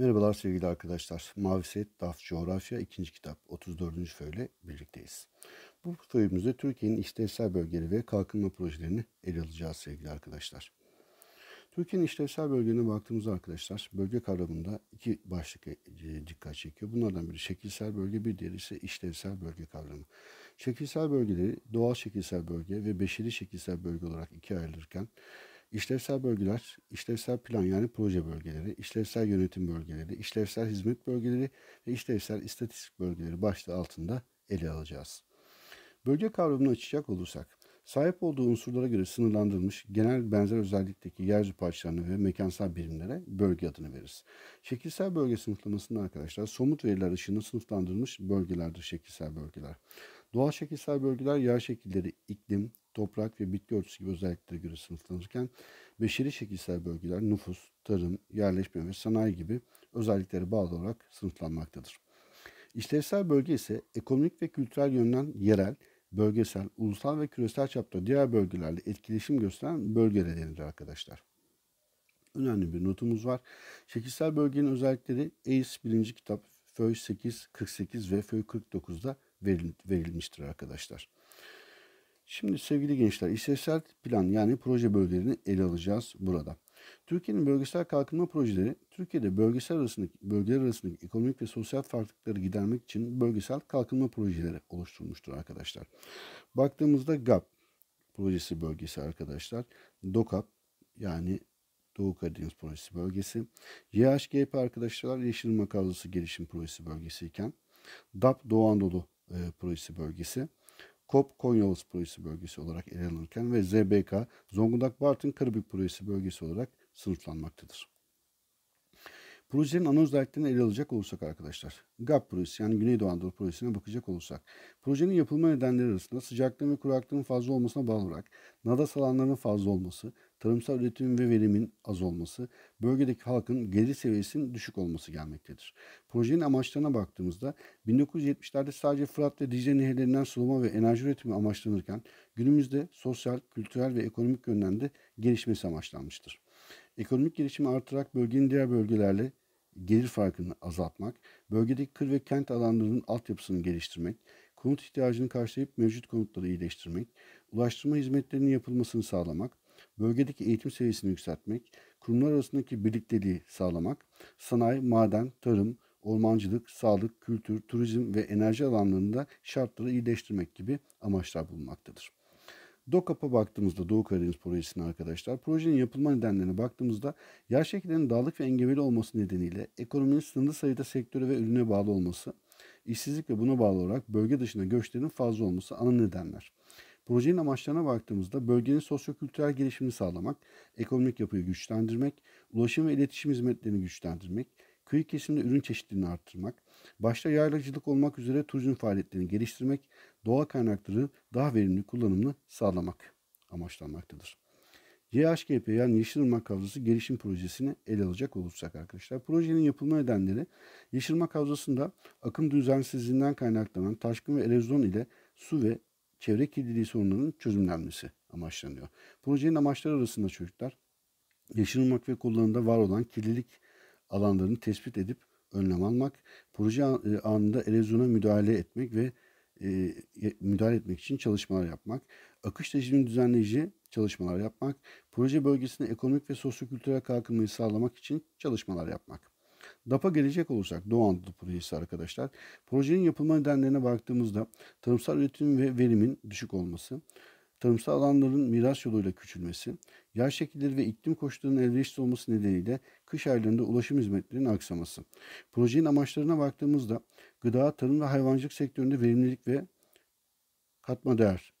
Merhabalar sevgili arkadaşlar. Mavisiyet, Daf, Coğrafya 2. kitap 34. föyle birlikteyiz. Bu föyümüzde Türkiye'nin işlevsel bölgeleri ve kalkınma projelerini ele alacağız sevgili arkadaşlar. Türkiye'nin işlevsel bölgelerine baktığımızda arkadaşlar bölge kavramında iki başlık e, dikkat çekiyor. Bunlardan biri şekilsel bölge, bir diğeri ise işlevsel bölge kavramı. Şekilsel bölgeleri doğal şekilsel bölge ve beşeri şekilsel bölge olarak ikiye ayrılırken işlevsel bölgeler, işlevsel plan yani proje bölgeleri, işlevsel yönetim bölgeleri, işlevsel hizmet bölgeleri ve işlevsel istatistik bölgeleri başlığı altında ele alacağız. Bölge kavramını açacak olursak, sahip olduğu unsurlara göre sınırlandırılmış genel benzer özellikteki yeryüzü parçalarına ve mekansal birimlere bölge adını veririz. Şekilsel bölge sınıflamasında arkadaşlar somut veriler ışığında sınıflandırılmış bölgelerdir şekilsel bölgeler. Doğal şekilsel bölgeler yer şekilleri, iklim, toprak ve bitki örtüsü gibi özelliklere göre sınıflanırken beşeri şekilsel bölgeler nüfus, tarım, yerleşme ve sanayi gibi özelliklere bağlı olarak sınıflanmaktadır. İşlevsel bölge ise ekonomik ve kültürel yönden yerel, bölgesel, ulusal ve küresel çapta diğer bölgelerle etkileşim gösteren bölgede denilir arkadaşlar. Önemli bir notumuz var. Şekilsel bölgenin özellikleri ACE 1. kitap Föy 8, 48 ve Föy 49'da verilmiştir arkadaşlar. Şimdi sevgili gençler işlevsel plan yani proje bölgelerini ele alacağız burada. Türkiye'nin bölgesel kalkınma projeleri Türkiye'de bölgesel arasındaki bölgeler arasındaki ekonomik ve sosyal farklılıkları gidermek için bölgesel kalkınma projeleri oluşturulmuştur arkadaşlar. Baktığımızda GAP projesi bölgesi arkadaşlar. DOKAP yani Doğu Karadeniz Projesi bölgesi. YHGP arkadaşlar Yeşil Makarlası Gelişim Projesi bölgesi iken DAP Doğu Anadolu e, Projesi bölgesi. KOP Konya Ovası Projesi bölgesi olarak ele alınırken ve ZBK Zonguldak Bartın Karabük Projesi bölgesi olarak sınıflanmaktadır. Projenin ana özelliklerine ele alacak olursak arkadaşlar, GAP projesi yani Güneydoğu Anadolu projesine bakacak olursak, projenin yapılma nedenleri arasında sıcaklığın ve kuraklığın fazla olmasına bağlı olarak nadas alanlarının fazla olması, tarımsal üretim ve verimin az olması, bölgedeki halkın gelir seviyesinin düşük olması gelmektedir. Projenin amaçlarına baktığımızda 1970'lerde sadece Fırat ve Dicle nehirlerinden sulama ve enerji üretimi amaçlanırken günümüzde sosyal, kültürel ve ekonomik yönden de gelişmesi amaçlanmıştır. Ekonomik gelişimi artarak bölgenin diğer bölgelerle gelir farkını azaltmak, bölgedeki kır ve kent alanlarının altyapısını geliştirmek, konut ihtiyacını karşılayıp mevcut konutları iyileştirmek, ulaştırma hizmetlerinin yapılmasını sağlamak, bölgedeki eğitim seviyesini yükseltmek, kurumlar arasındaki birlikteliği sağlamak, sanayi, maden, tarım, ormancılık, sağlık, kültür, turizm ve enerji alanlarında şartları iyileştirmek gibi amaçlar bulunmaktadır. DOKAP'a baktığımızda Doğu Karadeniz Projesi'ne arkadaşlar projenin yapılma nedenlerine baktığımızda yer şekillerinin dağlık ve engebeli olması nedeniyle ekonominin sınırlı sayıda sektöre ve ürüne bağlı olması, işsizlik ve buna bağlı olarak bölge dışına göçlerin fazla olması ana nedenler. Projenin amaçlarına baktığımızda bölgenin sosyo-kültürel gelişimini sağlamak, ekonomik yapıyı güçlendirmek, ulaşım ve iletişim hizmetlerini güçlendirmek, kıyı kesimde ürün çeşitliliğini arttırmak, başta yaylacılık olmak üzere turizm faaliyetlerini geliştirmek, doğa kaynakları daha verimli kullanımını sağlamak amaçlanmaktadır. YHGP yani Yeşilırmak Havzası gelişim projesini ele alacak olursak arkadaşlar. Projenin yapılma nedenleri Yeşilırmak Havzası'nda akım düzensizliğinden kaynaklanan taşkın ve erozyon ile su ve çevre kirliliği sorunlarının çözümlenmesi amaçlanıyor. Projenin amaçları arasında çocuklar Yeşilırmak ve kollarında var olan kirlilik alanlarını tespit edip önlem almak, proje e, anında erozyona müdahale etmek ve e, müdahale etmek için çalışmalar yapmak, akış rejimini düzenleyici çalışmalar yapmak, proje bölgesinde ekonomik ve sosyokültürel kalkınmayı sağlamak için çalışmalar yapmak. DAP'a gelecek olursak Doğu Anadolu Projesi arkadaşlar. Projenin yapılma nedenlerine baktığımızda tarımsal üretim ve verimin düşük olması, tarımsal alanların miras yoluyla küçülmesi, yer şekilleri ve iklim koşullarının elverişsiz olması nedeniyle kış aylarında ulaşım hizmetlerinin aksaması. Projenin amaçlarına baktığımızda gıda, tarım ve hayvancılık sektöründe verimlilik ve katma değer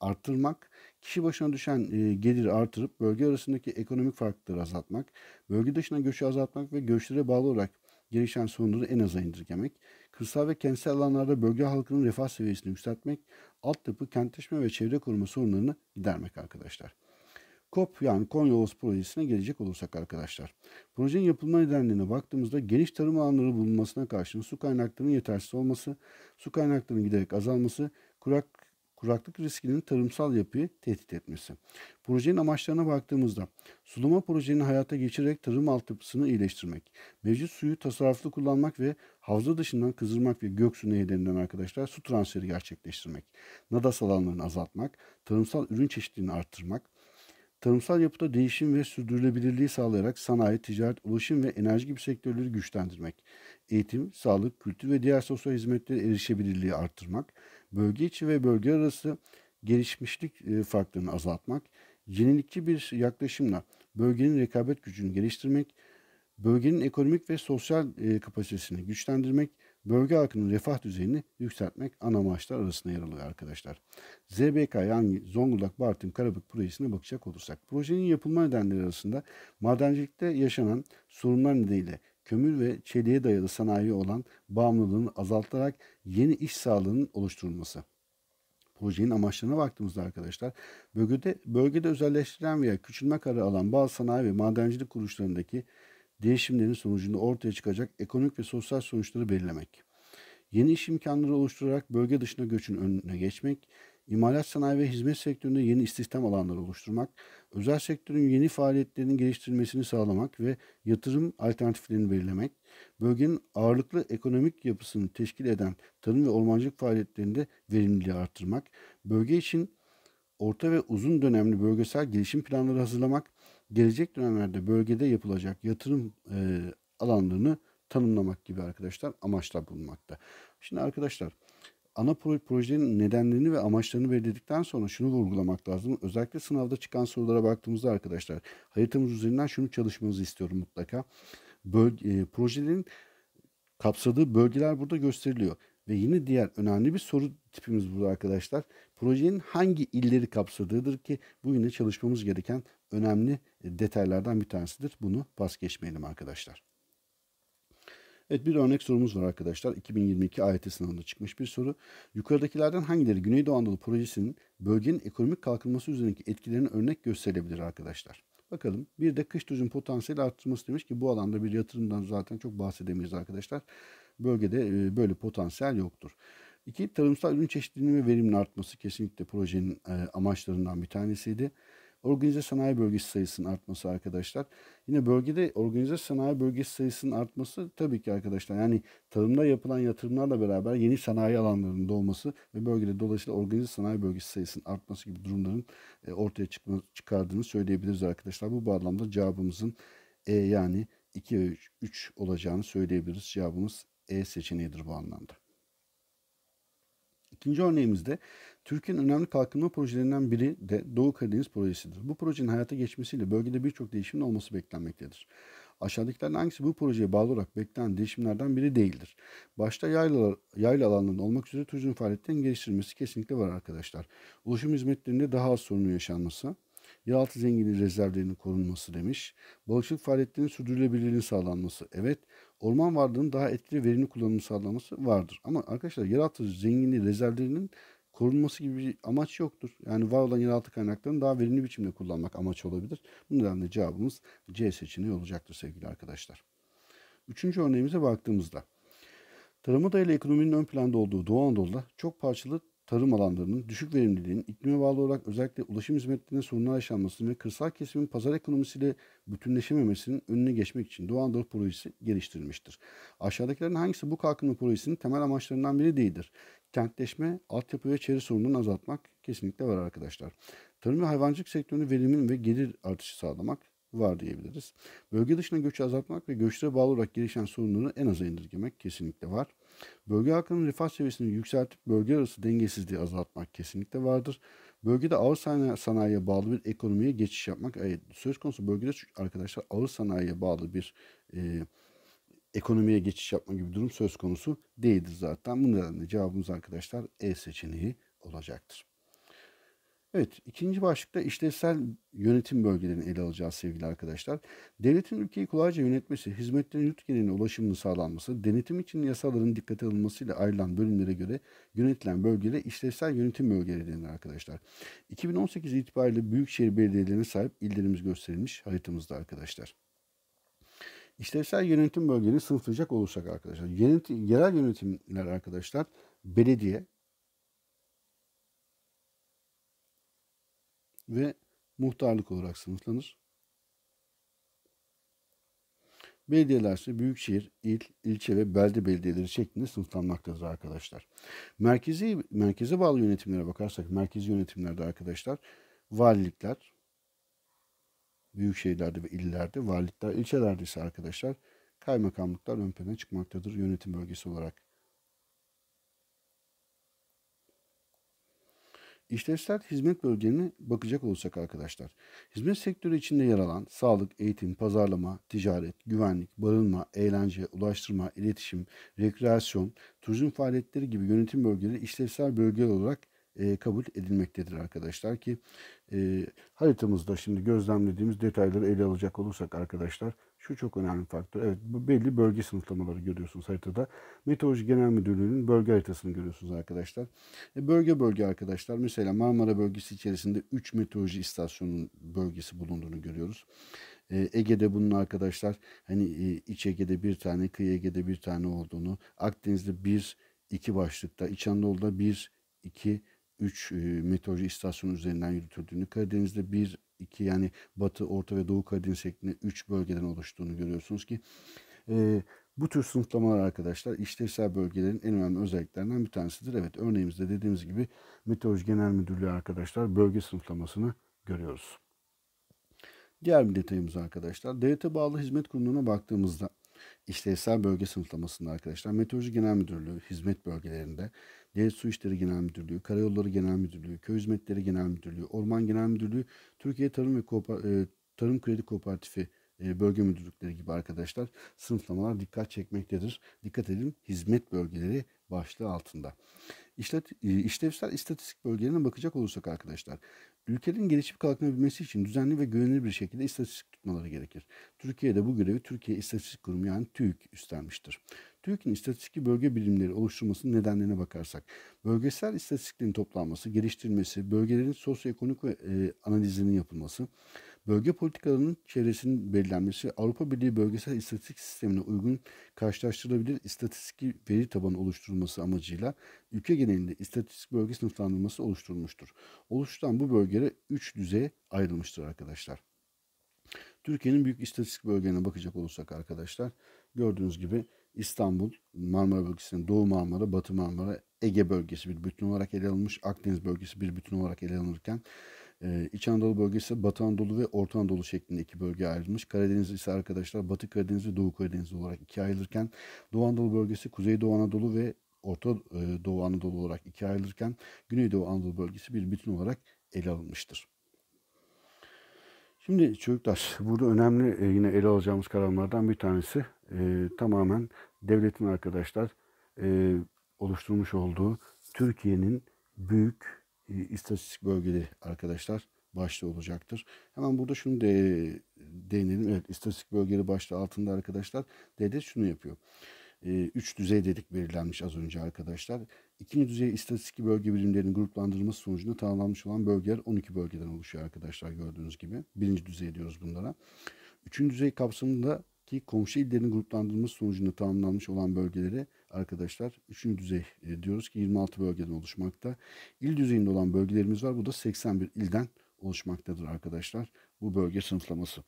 arttırmak, kişi başına düşen gelir geliri artırıp bölge arasındaki ekonomik farklılıkları azaltmak, bölge dışına göçü azaltmak ve göçlere bağlı olarak gelişen sorunları en aza indirgemek, kırsal ve kentsel alanlarda bölge halkının refah seviyesini yükseltmek, altyapı, kentleşme ve çevre koruma sorunlarını gidermek arkadaşlar. KOP yani Konya Ovası projesine gelecek olursak arkadaşlar. Projenin yapılma nedenlerine baktığımızda geniş tarım alanları bulunmasına karşın su kaynaklarının yetersiz olması, su kaynaklarının giderek azalması, kurak kuraklık riskinin tarımsal yapıyı tehdit etmesi. Projenin amaçlarına baktığımızda sulama projenin hayata geçirerek tarım altyapısını iyileştirmek, mevcut suyu tasarruflu kullanmak ve Havza dışından Kızılmak ve Göksu nehirlerinden arkadaşlar su transferi gerçekleştirmek, nadas alanlarını azaltmak, tarımsal ürün çeşitliliğini arttırmak, tarımsal yapıda değişim ve sürdürülebilirliği sağlayarak sanayi, ticaret, ulaşım ve enerji gibi sektörleri güçlendirmek, eğitim, sağlık, kültür ve diğer sosyal hizmetlere erişebilirliği arttırmak, bölge içi ve bölge arası gelişmişlik e, farklarını azaltmak, yenilikçi bir yaklaşımla bölgenin rekabet gücünü geliştirmek, bölgenin ekonomik ve sosyal e, kapasitesini güçlendirmek, bölge halkının refah düzeyini yükseltmek ana amaçlar arasında yer alıyor arkadaşlar. ZBK yani Zonguldak Bartın Karabük projesine bakacak olursak, projenin yapılma nedenleri arasında madencilikte yaşanan sorunlar nedeniyle kömür ve çeliğe dayalı sanayi olan bağımlılığını azaltarak yeni iş sağlığının oluşturulması. Projenin amaçlarına baktığımızda arkadaşlar bölgede, bölgede özelleştirilen veya küçülme kararı alan bazı sanayi ve madencilik kuruluşlarındaki değişimlerin sonucunda ortaya çıkacak ekonomik ve sosyal sonuçları belirlemek. Yeni iş imkanları oluşturarak bölge dışına göçün önüne geçmek, imalat sanayi ve hizmet sektöründe yeni istihdam alanları oluşturmak, özel sektörün yeni faaliyetlerinin geliştirilmesini sağlamak ve yatırım alternatiflerini belirlemek, bölgenin ağırlıklı ekonomik yapısını teşkil eden tarım ve ormancılık faaliyetlerinde verimliliği artırmak, bölge için orta ve uzun dönemli bölgesel gelişim planları hazırlamak, gelecek dönemlerde bölgede yapılacak yatırım e, alanlarını tanımlamak gibi arkadaşlar amaçlar bulunmakta. Şimdi arkadaşlar ana projenin nedenlerini ve amaçlarını belirledikten sonra şunu vurgulamak lazım. Özellikle sınavda çıkan sorulara baktığımızda arkadaşlar haritamız üzerinden şunu çalışmanızı istiyorum mutlaka. Bölge, e, projelerin kapsadığı bölgeler burada gösteriliyor. Ve yine diğer önemli bir soru tipimiz burada arkadaşlar. Projenin hangi illeri kapsadığıdır ki bu yine çalışmamız gereken önemli e, detaylardan bir tanesidir. Bunu pas geçmeyelim arkadaşlar. Evet bir örnek sorumuz var arkadaşlar. 2022 AYT sınavında çıkmış bir soru. Yukarıdakilerden hangileri Güneydoğu Anadolu projesinin bölgenin ekonomik kalkınması üzerindeki etkilerini örnek gösterilebilir arkadaşlar? Bakalım. Bir de kış turizm potansiyeli arttırması demiş ki bu alanda bir yatırımdan zaten çok bahsedemeyiz arkadaşlar. Bölgede e, böyle potansiyel yoktur. İki, tarımsal ürün çeşitliliğinin ve verimli artması kesinlikle projenin e, amaçlarından bir tanesiydi organize sanayi bölgesi sayısının artması arkadaşlar. Yine bölgede organize sanayi bölgesi sayısının artması tabii ki arkadaşlar yani tarımda yapılan yatırımlarla beraber yeni sanayi alanlarının doğması ve bölgede dolayısıyla organize sanayi bölgesi sayısının artması gibi durumların e, ortaya çıkma, çıkardığını söyleyebiliriz arkadaşlar. Bu bağlamda cevabımızın E yani 2 ve 3 olacağını söyleyebiliriz. Cevabımız E seçeneğidir bu anlamda. İkinci örneğimizde Türkiye'nin önemli kalkınma projelerinden biri de Doğu Karadeniz projesidir. Bu projenin hayata geçmesiyle bölgede birçok değişimin olması beklenmektedir. Aşağıdakilerden hangisi bu projeye bağlı olarak beklenen değişimlerden biri değildir? Başta yaylalar, yayla alanlarında olmak üzere turizm faaliyetlerinin geliştirilmesi kesinlikle var arkadaşlar. Ulaşım hizmetlerinde daha az sorunun yaşanması, yeraltı zenginliği rezervlerinin korunması demiş. Balıkçılık faaliyetlerinin sürdürülebilirliğinin sağlanması. Evet, orman varlığının daha etkili verimli kullanımı sağlanması vardır. Ama arkadaşlar yeraltı zenginliği rezervlerinin korunması gibi bir amaç yoktur. Yani var olan yeraltı kaynaklarını daha verimli biçimde kullanmak amaç olabilir. Bu nedenle cevabımız C seçeneği olacaktır sevgili arkadaşlar. Üçüncü örneğimize baktığımızda tarım ile ekonominin ön planda olduğu Doğu Anadolu'da çok parçalı tarım alanlarının düşük verimliliğinin iklime bağlı olarak özellikle ulaşım hizmetlerine sorunlar yaşanmasının ve kırsal kesimin pazar ekonomisiyle bütünleşememesinin önüne geçmek için Doğu Anadolu Projesi geliştirilmiştir. Aşağıdakilerin hangisi bu kalkınma projesinin temel amaçlarından biri değildir? kentleşme, altyapı ve çevre sorununu azaltmak kesinlikle var arkadaşlar. Tarım ve hayvancılık sektörünü verimin ve gelir artışı sağlamak var diyebiliriz. Bölge dışına göçü azaltmak ve göçlere bağlı olarak gelişen sorunları en aza indirgemek kesinlikle var. Bölge halkının refah seviyesini yükseltip bölge arası dengesizliği azaltmak kesinlikle vardır. Bölgede ağır sanayiye bağlı bir ekonomiye geçiş yapmak söz konusu bölgede arkadaşlar ağır sanayiye bağlı bir e, ekonomiye geçiş yapma gibi durum söz konusu değildir zaten. Bu nedenle cevabımız arkadaşlar E seçeneği olacaktır. Evet, ikinci başlıkta işlevsel yönetim bölgelerini ele alacağız sevgili arkadaşlar. Devletin ülkeyi kolayca yönetmesi, hizmetlerin yurt geneline ulaşımının sağlanması, denetim için yasaların dikkate alınmasıyla ayrılan bölümlere göre yönetilen bölgelere işlevsel yönetim bölgeleri denir arkadaşlar. 2018 itibariyle büyükşehir belediyelerine sahip illerimiz gösterilmiş haritamızda arkadaşlar. İşlevsel yönetim bölgeni sınıflayacak olursak arkadaşlar. Yönetim, yerel yönetimler arkadaşlar belediye ve muhtarlık olarak sınıflanır. Belediyeler ise büyükşehir, il, ilçe ve belde belediyeleri şeklinde sınıflanmaktadır arkadaşlar. Merkezi merkeze bağlı yönetimlere bakarsak merkezi yönetimlerde arkadaşlar valilikler, büyük şehirlerde ve illerde, valilikler, ilçelerde ise arkadaşlar kaymakamlıklar ön plana çıkmaktadır yönetim bölgesi olarak. İşlevsel hizmet bölgelerine bakacak olursak arkadaşlar, hizmet sektörü içinde yer alan sağlık, eğitim, pazarlama, ticaret, güvenlik, barınma, eğlence, ulaştırma, iletişim, rekreasyon, turizm faaliyetleri gibi yönetim bölgeleri işlevsel bölge olarak e, kabul edilmektedir arkadaşlar ki e, haritamızda şimdi gözlemlediğimiz detayları ele alacak olursak arkadaşlar şu çok önemli faktör. Evet bu belli bölge sınıflamaları görüyorsunuz haritada. Meteoroloji Genel Müdürlüğü'nün bölge haritasını görüyorsunuz arkadaşlar. E, bölge bölge arkadaşlar mesela Marmara bölgesi içerisinde 3 meteoroloji istasyonunun bölgesi bulunduğunu görüyoruz. E, Ege'de bunun arkadaşlar hani e, iç Ege'de bir tane, kıyı Ege'de bir tane olduğunu, Akdeniz'de bir, iki başlıkta, İç Anadolu'da bir, iki 3 e, meteoroloji istasyonu üzerinden yürütüldüğünü, Karadeniz'de 1 2 yani Batı, Orta ve Doğu Karadeniz şeklinde 3 bölgeden oluştuğunu görüyorsunuz ki e, bu tür sınıflamalar arkadaşlar işlevsel bölgelerin en önemli özelliklerinden bir tanesidir. Evet örneğimizde dediğimiz gibi Meteoroloji Genel Müdürlüğü arkadaşlar bölge sınıflamasını görüyoruz. Diğer bir detayımız arkadaşlar devlete bağlı hizmet kurumlarına baktığımızda işlevsel bölge sınıflamasında arkadaşlar Meteoroloji Genel Müdürlüğü hizmet bölgelerinde Devlet Su İşleri Genel Müdürlüğü, Karayolları Genel Müdürlüğü, Köy Hizmetleri Genel Müdürlüğü, Orman Genel Müdürlüğü, Türkiye Tarım ve Kooper e, Tarım Kredi Kooperatifi e, bölge müdürlükleri gibi arkadaşlar sınıflamalar dikkat çekmektedir. Dikkat edin hizmet bölgeleri başlığı altında. İşlet, e, işlevsel istatistik bölgelerine bakacak olursak arkadaşlar Ülkelerin gelişip kalkınabilmesi için düzenli ve güvenilir bir şekilde istatistik tutmaları gerekir. Türkiye'de bu görevi Türkiye İstatistik Kurumu yani TÜİK üstlenmiştir. TÜİK'in istatistik bölge bilimleri oluşturmasının nedenlerine bakarsak, bölgesel istatistiklerin toplanması, geliştirilmesi, bölgelerin sosyoekonomik e, analizinin yapılması, Bölge politikalarının çevresinin belirlenmesi Avrupa Birliği bölgesel istatistik sistemine uygun karşılaştırılabilir istatistik veri tabanı oluşturulması amacıyla ülke genelinde istatistik bölge sınıflandırması oluşturulmuştur. Oluşturan bu bölgelere 3 düzeye ayrılmıştır arkadaşlar. Türkiye'nin büyük istatistik bölgelerine bakacak olursak arkadaşlar gördüğünüz gibi İstanbul, Marmara bölgesinin Doğu Marmara, Batı Marmara, Ege bölgesi bir bütün olarak ele alınmış. Akdeniz bölgesi bir bütün olarak ele alınırken ee, İç Anadolu bölgesi Batı Anadolu ve Orta Anadolu şeklinde iki bölge ayrılmış. Karadeniz ise arkadaşlar Batı Karadeniz ve Doğu Karadeniz olarak ikiye ayrılırken Doğu Anadolu bölgesi Kuzey Doğu Anadolu ve Orta e, Doğu Anadolu olarak ikiye ayrılırken Güneydoğu Anadolu bölgesi bir bütün olarak ele alınmıştır. Şimdi çocuklar burada önemli e, yine ele alacağımız kararlardan bir tanesi e, tamamen devletin arkadaşlar e, oluşturmuş olduğu Türkiye'nin büyük e, istatistik bölgeli arkadaşlar başta olacaktır. Hemen burada şunu de, değinelim. Evet istatistik bölgeli başta altında arkadaşlar devlet şunu yapıyor. E, üç düzey dedik belirlenmiş az önce arkadaşlar. İkinci düzey istatistik bölge birimlerinin gruplandırılması sonucunda tanımlanmış olan bölgeler 12 bölgeden oluşuyor arkadaşlar gördüğünüz gibi. Birinci düzey diyoruz bunlara. Üçüncü düzey kapsamında ki komşu illerin gruplandırılması sonucunda tamamlanmış olan bölgelere arkadaşlar 3. düzey e, diyoruz ki 26 bölgeden oluşmakta. İl düzeyinde olan bölgelerimiz var. Bu da 81 ilden oluşmaktadır arkadaşlar bu bölge sınıflaması.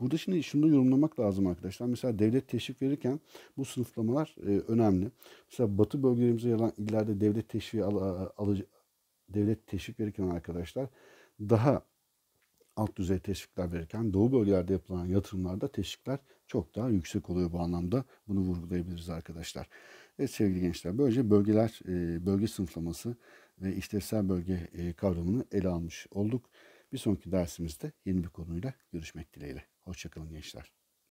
Burada şimdi şunu da yorumlamak lazım arkadaşlar. Mesela devlet teşvik verirken bu sınıflamalar e, önemli. Mesela batı bölgelerimize yalan illerde devlet teşvik al, al, al, devlet teşvik verirken arkadaşlar daha alt düzey teşvikler verirken doğu bölgelerde yapılan yatırımlarda teşvikler çok daha yüksek oluyor bu anlamda. Bunu vurgulayabiliriz arkadaşlar. Evet sevgili gençler böylece bölgeler, e, bölge sınıflaması ve işlevsel bölge e, kavramını ele almış olduk. Bir sonraki dersimizde yeni bir konuyla görüşmek dileğiyle. Hoşçakalın gençler.